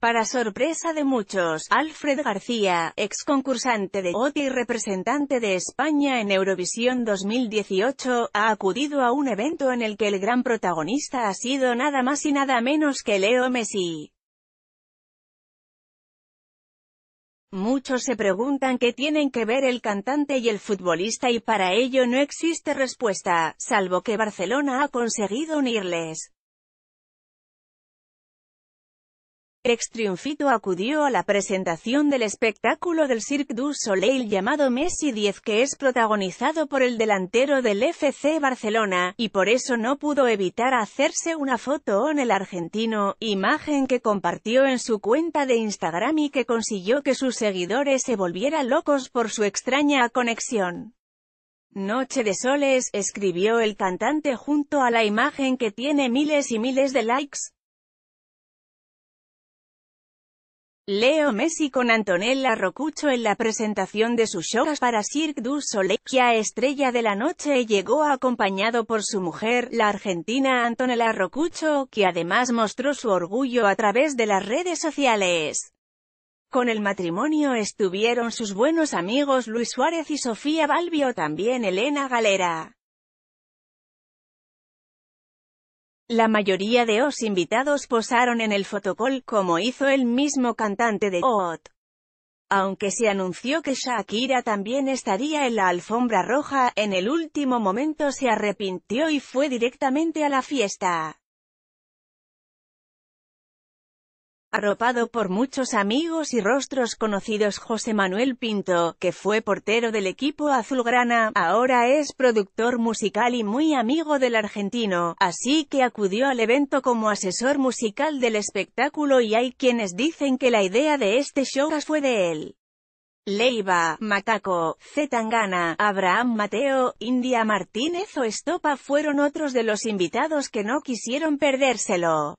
Para sorpresa de muchos, Alfred García, ex concursante de OTI y representante de España en Eurovisión 2018, ha acudido a un evento en el que el gran protagonista ha sido nada más y nada menos que Leo Messi. Muchos se preguntan qué tienen que ver el cantante y el futbolista y para ello no existe respuesta, salvo que Barcelona ha conseguido unirles. Ex triunfito acudió a la presentación del espectáculo del Cirque du Soleil llamado Messi 10 que es protagonizado por el delantero del FC Barcelona, y por eso no pudo evitar hacerse una foto en el argentino, imagen que compartió en su cuenta de Instagram y que consiguió que sus seguidores se volvieran locos por su extraña conexión. Noche de Soles, escribió el cantante junto a la imagen que tiene miles y miles de likes. Leo Messi con Antonella Rocucho en la presentación de sus shows para Cirque du Soleil, que a estrella de la noche llegó acompañado por su mujer, la argentina Antonella Rocucho, que además mostró su orgullo a través de las redes sociales. Con el matrimonio estuvieron sus buenos amigos Luis Suárez y Sofía Balbio también Elena Galera. La mayoría de los invitados posaron en el fotocol como hizo el mismo cantante de Ot. Aunque se anunció que Shakira también estaría en la alfombra roja, en el último momento se arrepintió y fue directamente a la fiesta. Arropado por muchos amigos y rostros conocidos José Manuel Pinto, que fue portero del equipo azulgrana, ahora es productor musical y muy amigo del argentino, así que acudió al evento como asesor musical del espectáculo y hay quienes dicen que la idea de este show fue de él. Leiva, Mataco, Zetangana, Abraham Mateo, India Martínez o Estopa fueron otros de los invitados que no quisieron perdérselo.